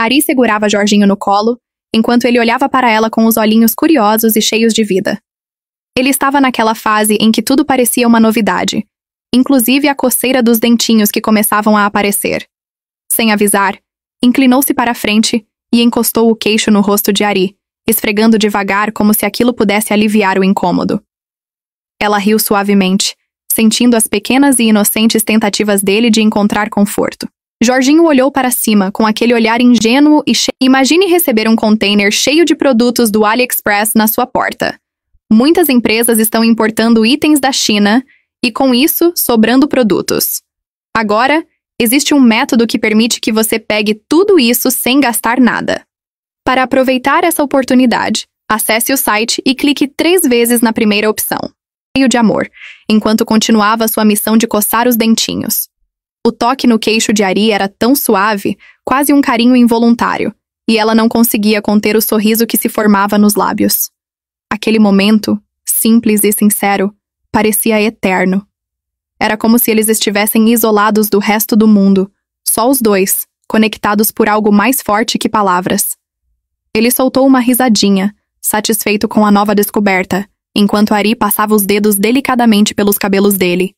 Ari segurava Jorginho no colo, enquanto ele olhava para ela com os olhinhos curiosos e cheios de vida. Ele estava naquela fase em que tudo parecia uma novidade, inclusive a coceira dos dentinhos que começavam a aparecer. Sem avisar, inclinou-se para a frente e encostou o queixo no rosto de Ari, esfregando devagar como se aquilo pudesse aliviar o incômodo. Ela riu suavemente, sentindo as pequenas e inocentes tentativas dele de encontrar conforto. Jorginho olhou para cima, com aquele olhar ingênuo e cheio. Imagine receber um container cheio de produtos do AliExpress na sua porta. Muitas empresas estão importando itens da China e, com isso, sobrando produtos. Agora, existe um método que permite que você pegue tudo isso sem gastar nada. Para aproveitar essa oportunidade, acesse o site e clique três vezes na primeira opção. Cheio de amor, enquanto continuava sua missão de coçar os dentinhos. O toque no queixo de Ari era tão suave, quase um carinho involuntário, e ela não conseguia conter o sorriso que se formava nos lábios. Aquele momento, simples e sincero, parecia eterno. Era como se eles estivessem isolados do resto do mundo, só os dois, conectados por algo mais forte que palavras. Ele soltou uma risadinha, satisfeito com a nova descoberta, enquanto Ari passava os dedos delicadamente pelos cabelos dele.